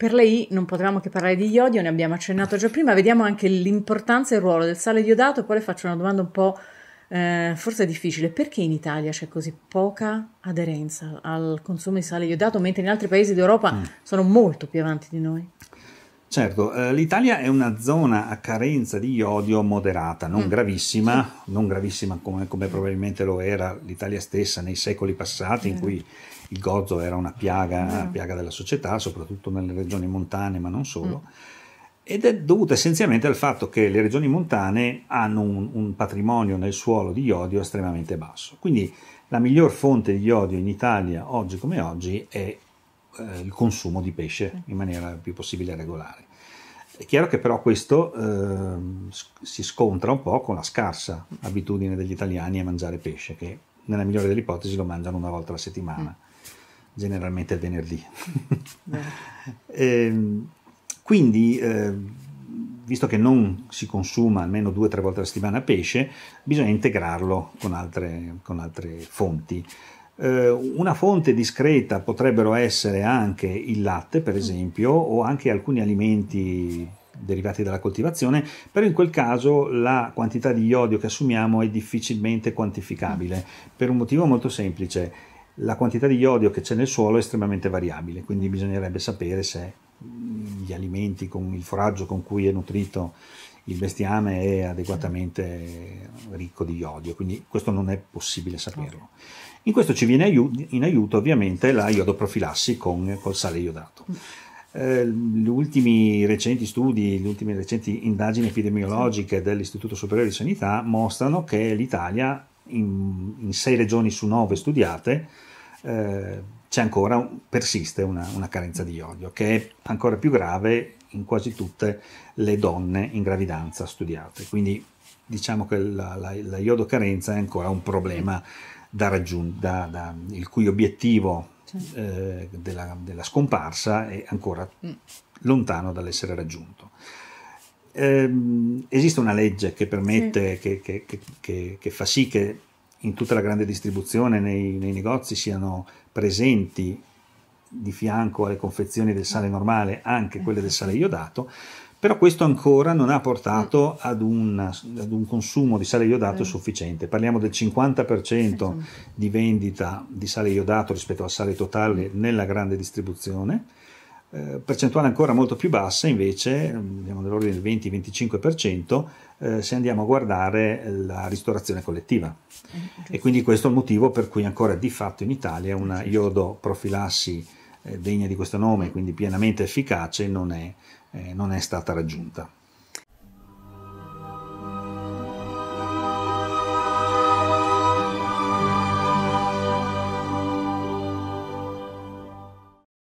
Per lei non potevamo che parlare di iodio, ne abbiamo accennato già prima, vediamo anche l'importanza e il ruolo del sale iodato, poi le faccio una domanda un po' eh, forse difficile, perché in Italia c'è così poca aderenza al consumo di sale iodato, mentre in altri paesi d'Europa mm. sono molto più avanti di noi? Certo, eh, l'Italia è una zona a carenza di iodio moderata, non mm. gravissima, sì. non gravissima come, come, probabilmente lo era l'Italia stessa nei secoli passati mm. in cui il gozzo era una piaga, mm. piaga, della società, soprattutto nelle regioni montane, ma non solo mm. ed è dovuta essenzialmente al fatto che le regioni montane hanno un, un, patrimonio nel suolo di iodio estremamente basso. Quindi la miglior fonte di iodio in Italia oggi come oggi è eh, il consumo di pesce in maniera il più possibile regolare. È chiaro che però questo eh, si scontra un po' con la scarsa abitudine degli italiani a mangiare pesce, che nella migliore delle ipotesi lo mangiano una volta alla settimana, mm. generalmente il venerdì. e, ehm, quindi, eh, visto che non si consuma almeno due o tre volte alla settimana pesce, bisogna integrarlo con altre, con altre fonti. Eh, una fonte discreta potrebbero essere anche il latte, per mm. esempio, o anche alcuni alimenti derivati dalla coltivazione, però in quel caso la quantità di iodio che assumiamo è difficilmente quantificabile, per un motivo molto semplice. La quantità di iodio che c'è nel suolo è estremamente variabile, quindi bisognerebbe sapere se gli alimenti con il foraggio con cui è nutrito il bestiame è adeguatamente ricco di iodio, quindi questo non è possibile saperlo. In questo ci viene in aiuto ovviamente la iodoprofilassi con, col sale iodato. Mm. Eh, gli ultimi recenti studi, le ultime recenti indagini epidemiologiche dell'Istituto Superiore di Sanità mostrano che l'Italia in, in sei regioni su nove studiate eh, c'è ancora, persiste una, una carenza di iodio, che è ancora più grave in quasi tutte le donne in gravidanza studiate. Quindi diciamo che la, la, la iodocarenza è ancora un problema da raggiungere, il cui obiettivo eh, della, della, scomparsa è ancora mm. lontano dall'essere raggiunto. Eh, esiste una legge che permette, sì. che, che, che, che, fa sì che in tutta la grande distribuzione, nei, nei negozi, siano presenti di fianco alle confezioni del sale mm. normale anche eh, quelle del sale iodato, però questo ancora non ha portato mm. ad, una, ad un consumo di sale iodato mm. sufficiente. Parliamo del 50% di vendita di sale iodato rispetto al sale totale nella grande distribuzione, eh, percentuale ancora molto più bassa invece, abbiamo dell'ordine del 20-25%, eh, se andiamo a guardare la ristorazione collettiva. Eh, e quindi questo è il motivo per cui ancora di fatto in Italia una iodo profilassi eh, degna di questo nome, quindi pienamente efficace, non è, eh, non è stata raggiunta.